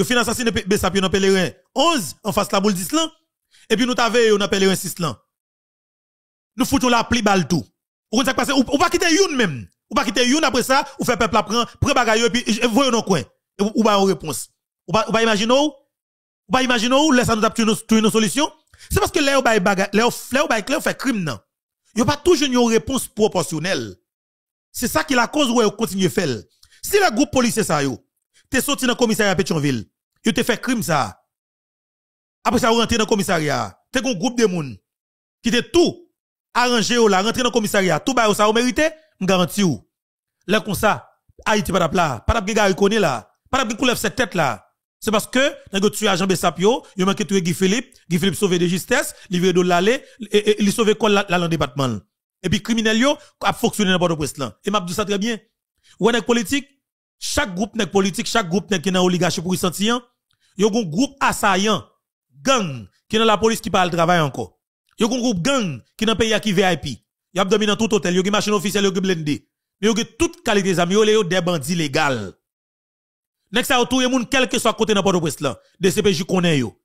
Yo fin assassiné un, dans pèlerin 11 en face la boule 10 et puis nous avons dans pèlerin 6 là. Nous foutons la pli balle tout. Ou passé pas quitter youn même. Ou pas quitter youn après ça, ou fait peuple prend prend bagaille et puis voyons dans coin. Ou pas une réponse. Ou pas ou pas imaginer ou pas imaginer ou laisse nous trouver une, solution. C'est parce que là ou pas bagaille, là ou pas fait crime non. Yo pas toujours une réponse proportionnelle. C'est ça qui est la cause où on continue faire. Si le groupe policier ça yo, t'es sorti dans le commissariat Pétionville, Yo te fait crime ça. Après ça, vous rentrez dans le commissariat. T'es un groupe de monde qui te tout arrangé ou là, rentré dans le commissariat. Tout bah, ça vous mérité, je garantis Là, comme ça, Haïti pas là, pas de gars connaît là, pas de couleur cette tête là. C'est parce que, dans tu as Jean Bessapio, il manque tué Guy Philippe, Guy Philippe sauvé de justesse, livré de l'aller, il sauvé quoi là dans le département. Et puis, criminel yo, a fonctionné dans Port-au-Prince là. Et m'a dit ça très bien. Ou en politique, chaque groupe n'est politique, chaque groupe n'est dans oligarchie pour y sentir, y a un groupe assaillant, gang, qui dans la police qui parle travail encore. Y a un groupe gang qui dans pays qui VIP. Y a dominé dans tout hôtel, y a une machine officielle, y a blindé. Y a toute qualité il y a des bandits légaux. Nek sa tout le monde, quel que soit côté n'importe où là, DCPJ connaît yo.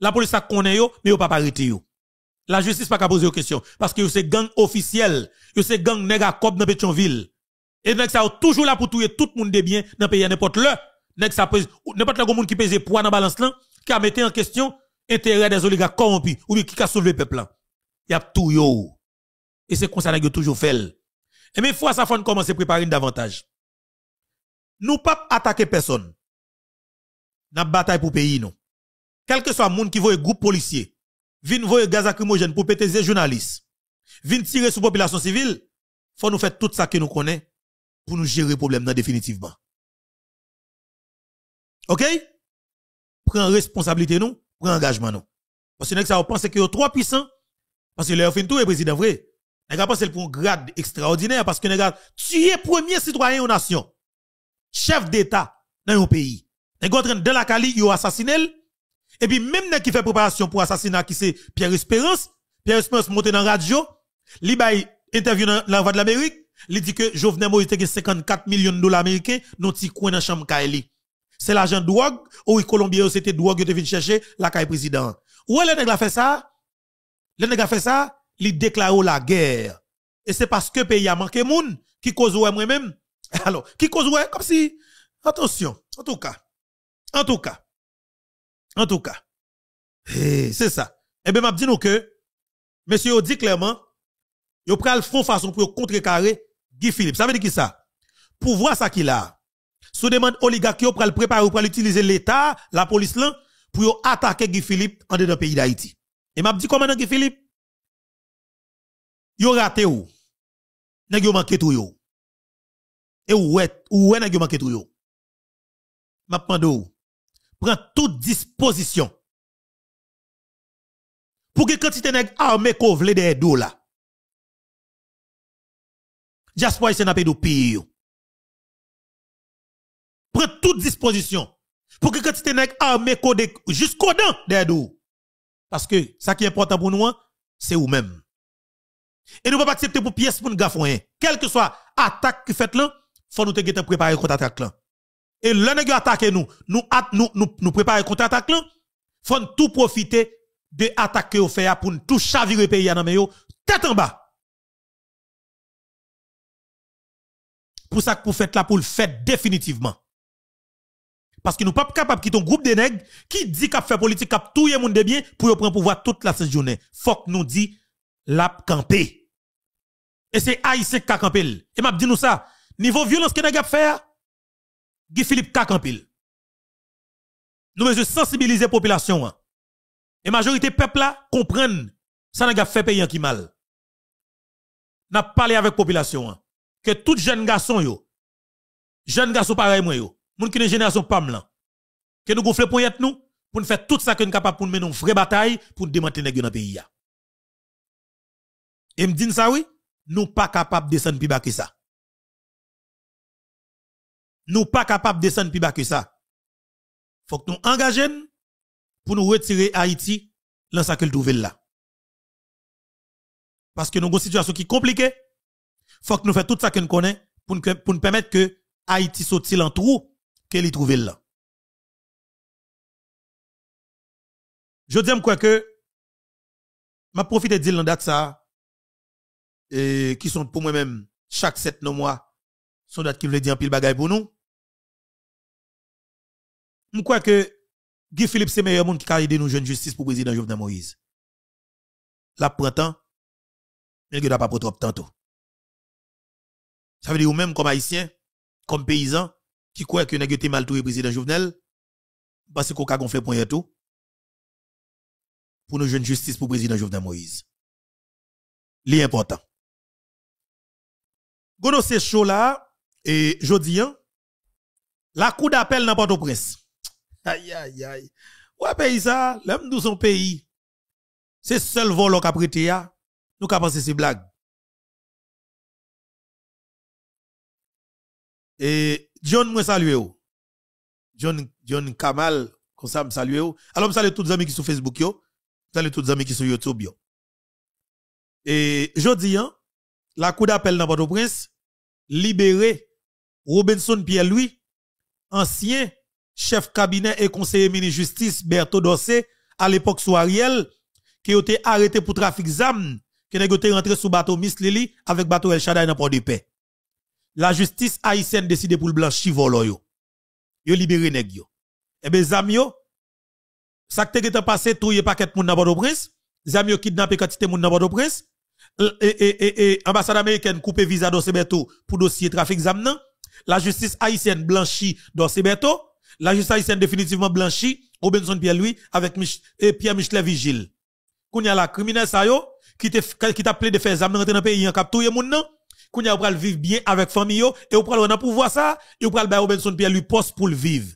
La police a connaît yo, mais yo pas arrêté yo. La justice pas qu'à poser aux questions. Parce que c'est gang officiel. C'est gang nèg à dans dans Pétionville. Et nek ça toujours là pour tout le monde de bien dans pays n'importe l'heure nèg ça pèse n'importe quel monde qui pèse poids dans la balance là qui a mis en question l'intérêt des oligarques corrompus ou qui a soulevé le peuple là y a tout yo et c'est comme ça a toujours fait et mais fois ça faut commencer préparer davantage nous pas attaquer personne dans bataille pour pays non quel que soit monde qui voit groupe policier vinn un gaz lacrymogène pour péter journalistes vinn tirer sur population civile faut nous faire tout ça que nous connaissons pour nous gérer problème définitivement OK Prends responsabilité non prends engagement non Parce que ça pense que trois puissants parce que leur fin tout est président vrai. Nèg pense pour un grade extraordinaire parce que nèg tu es premier citoyen de nation. Chef d'État dans un pays. Nèg en train de la Cali, yo assassiné et puis même nèg qui fait préparation pour assassinat qui c'est Pierre Espérance, Pierre Espérance monté dans radio, Il bay interview dans la de l'Amérique, il dit que Jovenel Moïse a 54 millions de dollars américains dans petit coin dans chambre Kaeli. C'est l'agent drogue, ou les c'était drogue, était venu chercher la caille président. Où est-ce a fait ça? Les a fait ça, il déclare la guerre. Et c'est parce que pays a manqué monde qui cause ouais moi-même. Alors, qui cause ouais comme si attention, en tout cas. En tout cas. En tout cas. Eh, c'est ça. Eh bien, m'a dit nous que monsieur dit clairement il prend le fond façon pour contrecarrer Guy Philippe. Ça veut dire qui ça Pour voir ça qu'il a. Sous demande oligarque, vous le préparer, pour utiliser l'État, la police là, pour attaquer Guy Philippe en dedans pays d'Haïti. Et m'a dit comment Guy Philippe? Yo raté ou. Nèg yo manqué tout yo. Et ou est, ou est nèg yo manqué tout yo. M'a pande où. Prend toute disposition. Pour que quantité nèg armé kovle des dollars. Jasper c'est n'a pas de pire prend toute disposition pour que quantité nèg armé codé jusqu'au dent derrière Parce que ça qui est important pour nous, hein, c'est vous-même. Et nous ne pouvons pas accepter pour pièce pour nous Quel hein. Quelle que soit attaque qui fait là, faut nous te préparer contre attaque là. Et là nèg attaquer nous, nous nous nous, préparons préparer contre attaque là, faut tout profiter de attaquer au fait pour nous tout chavirer pays dans tête en bas. Pour ça que pour faites là pour le faire définitivement. Parce que nous pas de quitter un groupe de nègres qui dit qu'à fait politique, pour tout le monde de bien pour prendre pouvoir toute la semaine. journée. Faut que nous dit la Et c'est Aïsé qui camper. Et m'a dit nous ça, niveau violence que nèg a faire, Guy Philippe qui camper. Nous devons sensibiliser la population. Hein. Et la majorité peuple là comprennent ça n'a fait payer qui mal. N'a parlé avec la population hein. que tout jeune garçon yo jeune garçon pareil moi yo moun qui ne génération PAM là, que nous gonfler pour nous, pour nous faire tout ça que nous capable pour mener une vraie bataille pour démanteler nèg dans pays là. Et me dit ça oui, nous pas capable de descendre plus bas que ça. Nous pas capable de descendre plus bas que ça. Faut que nous engagions pour nous retirer Haïti dans ça que là. Parce que nous avons une situation qui est compliquée. Faut que nous fassions tout ça que nous connaissons pour nous, permettre que Haïti saute en trou qu'elle y trouve là. Je dis quoi que m'a profite de dire date ça qui sont pour moi-même chaque 7 mois sont dates qui veulent dire un pile bagaille pour nous. Je crois que Guy Philippe c'est meilleur monde qui a aidé nous jeunes justice pour président Jovenel Moïse. La printemps mais il a pas trop tantôt. Ça veut dire ou même comme haïtien, comme paysan, qui croit que été mal le président Jovenel parce qu'on a gonflé et tout pour nous jeunes justice pour président Jovenel Moïse. L'important. important. Gono ces chaud là et hein. la cour d'appel n'importe pas au prince Aïe aïe aïe. Ouais pays ça, l'homme nous son pays. C'est seul vol qu'a prêté ya. Hein. Nous qu'a pensé ces blagues. Et John, moi salue. John, John Kamal, comme ça, me salue. Alors, me salue tous les amis qui sont sur Facebook, yo. salue tous les amis qui sont sur YouTube, yo. Et, jodi, hein, la cour d'appel dans Port-au-Prince, libéré Robinson Pierre-Louis, ancien chef cabinet et conseiller ministre justice Berthaud Dossé, à l'époque sous qui a été arrêté pour trafic ZAM, qui a été rentré sous bateau Miss Lily avec bateau El Shaddai dans Port-de-Paix la justice haïtienne décide pour le blanchi volo yo. Yo libéré nèg yo. Eh ben zamio ça qui t'es passé tout est paquet moun dans au prince zamio kidnappé quantité moun dans port prince Et et et ambassade américaine coupé visa dans bateaux pour dossier trafic zamnan. La justice haïtienne blanchie dans bateaux. La justice haïtienne définitivement blanchie Robinson Pierre-Louis avec Pierre et Pierre Michel y a la criminel sa yo qui t'a appelé de faire zamnan dans dans pays en hein, cap touye moun nan qu'on ou pral vivre bien avec famille et on pral on a pouvoir ça, et On pral ba Robinson Pierre lui poste pour le vivre.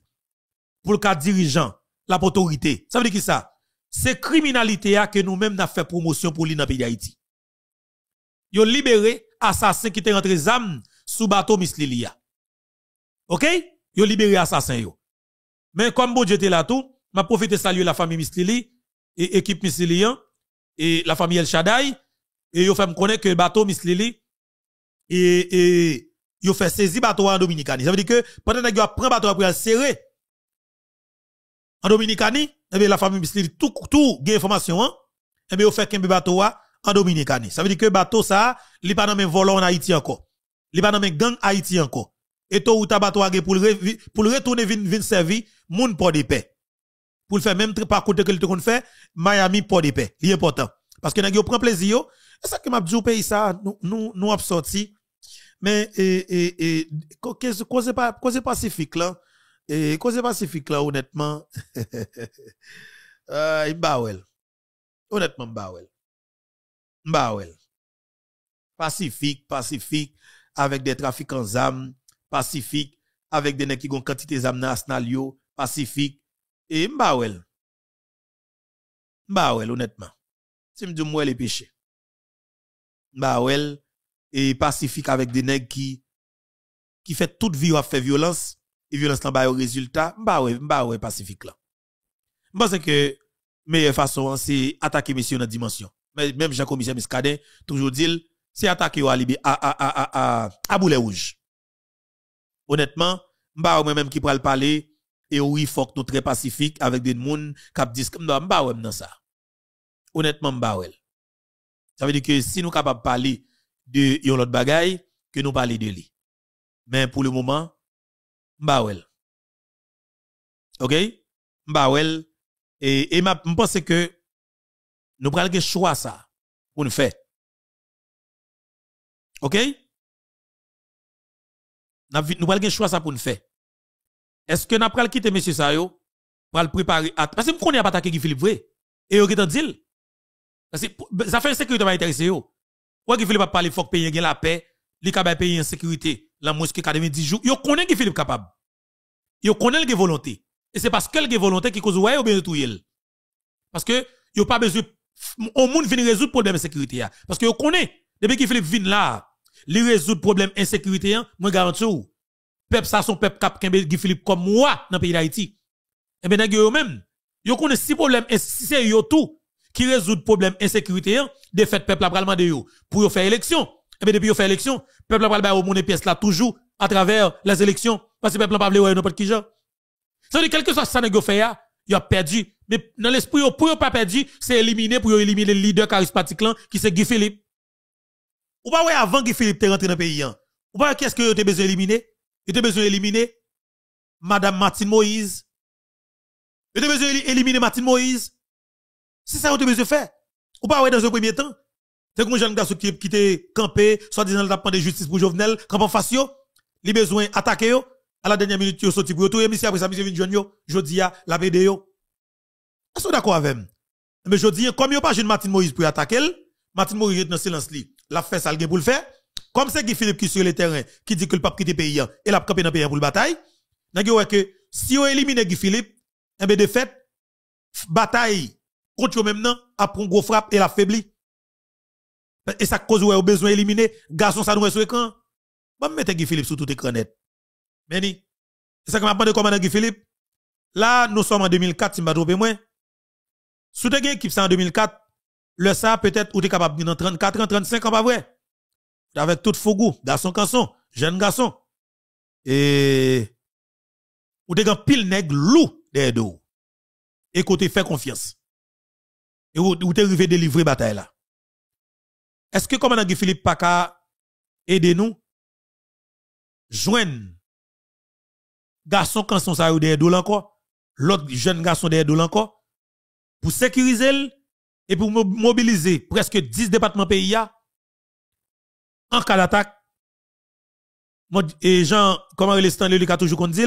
Pour le cas dirigeant, la autorité. Ça veut dire qui ça? C'est criminalité que nous-mêmes n'a fait promotion pour lui dans pays d'Haïti. Yo libéré assassin qui était rentré zam sous bateau Miss Lilia. OK? Yo libéré assassin yo. Mais comme bon Dieu là tout, m'a de saluer la famille Miss e Lili et équipe Miss Lilian et la famille El Shaddai et yo fait me connaître que le bateau Miss Lili et, et, yo fait saisir bateau en Dominicani. Ça veut dire que pendant que yo prend bateau pour serrer en Dominicani, et eh bien la famille Bisli tout tout gain information hein. Et eh bien yo fait qu'un bateau en Dominicani. Ça veut dire que bateau ça, li pas dans même volant en Haïti encore. Li pas dans gang Haïti encore. Et toi ou ta bateau pour le pour retourner vin vin servi moun pas de paix. Pour le faire même parcours que le te fait Miami port de paix. important parce que n'a yo prend plaisir C'est ça que m'a dit au pays ça nous nous nous sorti. Men, e, e, e, koze pasifik la, e, koze pasifik la, honetman, e, mba wel, honetman mba wel, mba wel, pasifik, pasifik, avek de trafik an zam, pasifik, avek de ne ki gon kantite zam nan asnal yo, pasifik, e, mba wel, mba wel, honetman, si mdi mwen le peche, mba wel, et pacifique avec des nègres qui qui fait toute vie à fait violence et violence là bas au résultat bah ouais bah ouais pacifique là pense que meilleure façon hein, c'est attaquer monsieur dans dimension mais même Jean commissaire Miscadet toujours dit c'est attaquer à à à à à boulet rouge honnêtement bah moi même qui le parler et oui faut que nous très pacifique avec des gens qui disent bah ouais dans ça honnêtement bah ouais ça veut dire que si nous capables de parler de yon lot bagay que nous parlons de lui. Mais pour le moment, nous faire. Ok? Mba et Et e ma mpense que nous prenons ke choix ça pour nous faire Ok? le choix ça pour sa faire. Est-ce que nous pral quitter M. Sayo pral prepare at... Pase m que ap Et vous avez Vre. parce que que fait Pase, le sekurite de interese vous. Ou que Philippe a parlé, faut que pays ait la paix, li ka pays en sécurité, la mosquée que 10 jours. Yo connais qui Philippe capable. Yo connaît la volonté. Et c'est parce qu'elle est volonté qui cause ouais ou bien tout Parce que yo pas besoin au monde vient résoudre le problème de sécurité parce que yo connaît depuis que Philippe vient là, il résout problème insécurité moi garantis le Peuple ça son peuple cap Guy Philippe comme moi dans le pays d'Haïti. Et ben yo même, yo connaît si problème sérieux tout qui résout le problème insécurité, de fait, peuple a pral de pour faire élection. Et eh bien, depuis y faire élection, peuple a parlé ba monde pièce là toujours à travers les élections. Parce que peuple n'a pas de n'importe qui genre. Ça veut dire, soit ça fait, il a perdu. Mais dans l'esprit, pour yon pas perdu, c'est éliminer, pour éliminer le leader charismatique là, qui c'est Guy Philippe. Ou pas, ouais, avant Guy Philippe ne rentré dans le pays, hein. Ou pas, qu'est-ce que avez besoin d'éliminer? Vous avez besoin d'éliminer Madame Martine Moïse. Vous avez besoin d'éliminer Martine Moïse. C'est ça que tu besoin de faire. Ou pas, ouais, dans un premier temps. C'est comme un jeune garçon qui était campé, soit disant le a de justice pour Jovenel, quand en face yo, il besoin d'attaquer À la dernière minute, a sorti pour Tout après ça, monsieur vient jeune yo. Je dis la BD yo. Est-ce que d'accord avec Mais je dis, comme a pas jeune Martin Moïse pour attaquer, Martin Moïse est dans le silence Il a fait ça, pour le faire. Comme c'est Guy Philippe qui est sur le terrain, qui dit que le pape quitte pays, hein, et a campé dans pays pour le bataille. N'a que si on élimine Guy Philippe, eh ben, de fait, bataille, contre même nan, après un gros frappe et l'affaiblit. Et ça cause ouais, au besoin éliminer, garçon ça nous est sur écran. Bon, mettez Guy Philippe sur tout écran net. Mais c'est ça que m'a demandé commandant Guy Philippe. Là, nous sommes en 2004, si ma ne me Sous te équipe ça en 2004, le ça peut-être ou t'es capable dans 34 ans, 35 ans, pas vrai. Avec tout fougou, garçon, garçon, jeune garçon. Et, ou t'es pile nègre loup des dos Écoutez, faites confiance et où, où es arrivé délivrer bataille là. Est-ce que commandant Guy Philippe Paka aide nous joignez, garçon quand son ça derrière dol encore, l'autre jeune garçon derrière dol encore pour sécuriser et pour mobiliser presque 10 départements pays en cas d'attaque. Et Jean, comment le qui a toujours qu'on dit,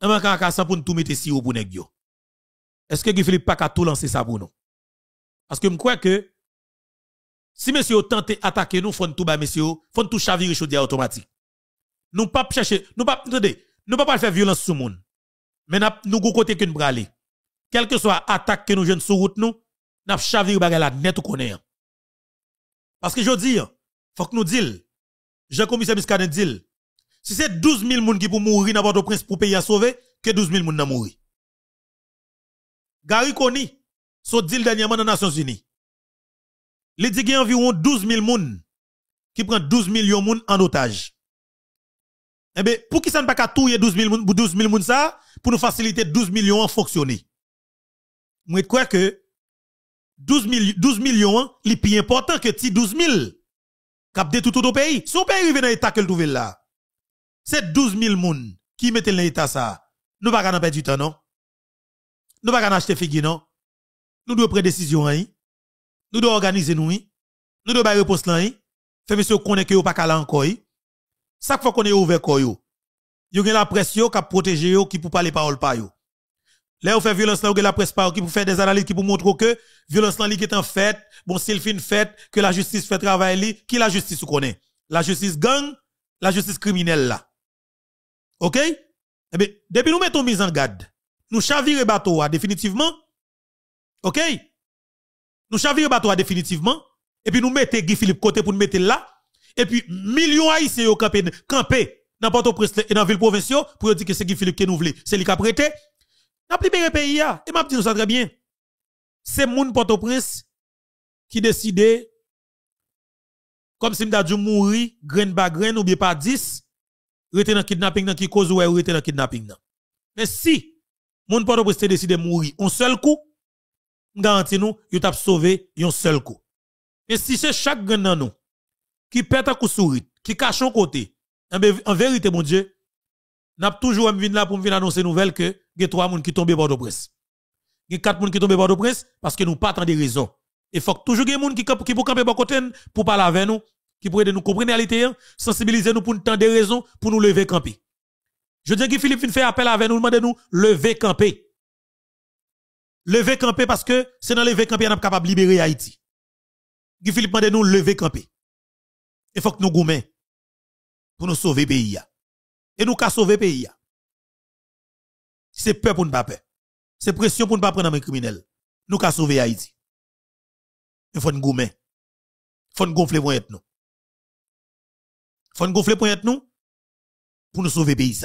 on va pour tout mettre si au pour Est-ce que Guy Philippe a tout lancer ça pour nous? Parce que je crois que si monsieur tente attaquer nous, faut tout bas monsieur, font tout chavirer chaudière automatique. Nous pas chercher, nous pas pouvons nous pas faire violence sur le monde. Mais nous ne côté que nous Quelle que soit attaque que nous jeunes sur route nous, n'a chavirer la net ou Parce que je dis, faut que nous disions, j'ai commissaire Biscadin dit, si c'est 12 000 personnes qui pour mourir dans votre prince pour payer à sauver, que 12 000 personnes n'ont mourir. Gary Koni, so dit dernièrement dans les Nations Unies. Il dit qu'il y a environ 12 000 personnes qui prennent 12 millions de personnes en otage. Eh ben, pour qui ça ne pas qu'à tout 12 000 pour 12 000 personnes, ça, pour nous faciliter 12 millions à fonctionner. Moi, crois que 12, 12 millions, c'est plus important que 12 000 cap ont tout au pays. Si pays arrive dans l'état que trouve là. C'est 12 000 personnes qui mettent dans l'état ça. Nous pas perdre du temps, non? Nous pas acheter figure, non? Nous devons prendre décision, hein? Nous devons organiser nous, hein. Nous devons faire réponse là, hein? Fait monsieur connaît que pas là encore, hein? Ça faut qu'on est ouvert quoi yo. Yo la presse protège, qui protéger yo qui pour parler parole pas yo. Là, on fait violence là, on la presse par qui pour faire des analyses qui pour montrer que violence là, qui est en fait, bon, c'est le fin fête, que la justice fait travail li, qui la justice connaît? La justice gang, la justice criminelle là. OK? Eh bien, depuis nous mettons mise en garde, nous chavirer bateau hein, définitivement, OK Nous chavirons bateau définitivement et puis nous mettons Guy Philippe côté pour nous mettre là et puis millions haïtiens au campé campé dans Port-au-Prince et dans ville provinciale pour dire que c'est Guy Philippe qui nous voulait c'est lui qui a prêté. N'a le pays et m'a dit ça très bien. C'est moun Port-au-Prince qui décide comme si nous dû mourir grain par grain ou bien pas 10 rester dans kidnapping dans qui cause ou rester dans kidnapping Mais si moun Port-au-Prince décide de mourir un seul coup garantis nous, vous avez sauvé un seul coup. Mais si c'est chaque gang nan nous, qui pète un coup qui cache un côté, en vérité, mon Dieu, n'a toujours venu là pour venir annoncer nouvelle que y'a trois personnes qui tombent bord de presse. Il quatre personnes qui tombent bord de presse parce que nous pas tant de raison. Il faut toujours des gens qui qui pour camper côté pour parler avec nous, qui pour nous comprendre la réalité, hein, sensibiliser nous pour tant de raisons pour nous lever camper. Je dis que Philippe fait appel avec nous, demander nous lever camper lever camper parce que c'est dans lever camper qu'on pas capable de libérer Haïti. Guy Philippe mande nous lever camper. Il faut que nous goumen pour nous sauver le pays. Et nous ka sauver le pays. C'est peur pour ne pas peur. C'est pression pour ne pas prendre un criminel. Nous ka sauver Haïti. Il faut nous goumen. Il faut nous gonfler pour être nous. Il faut nous gonfler pour nous pour nous sauver le pays.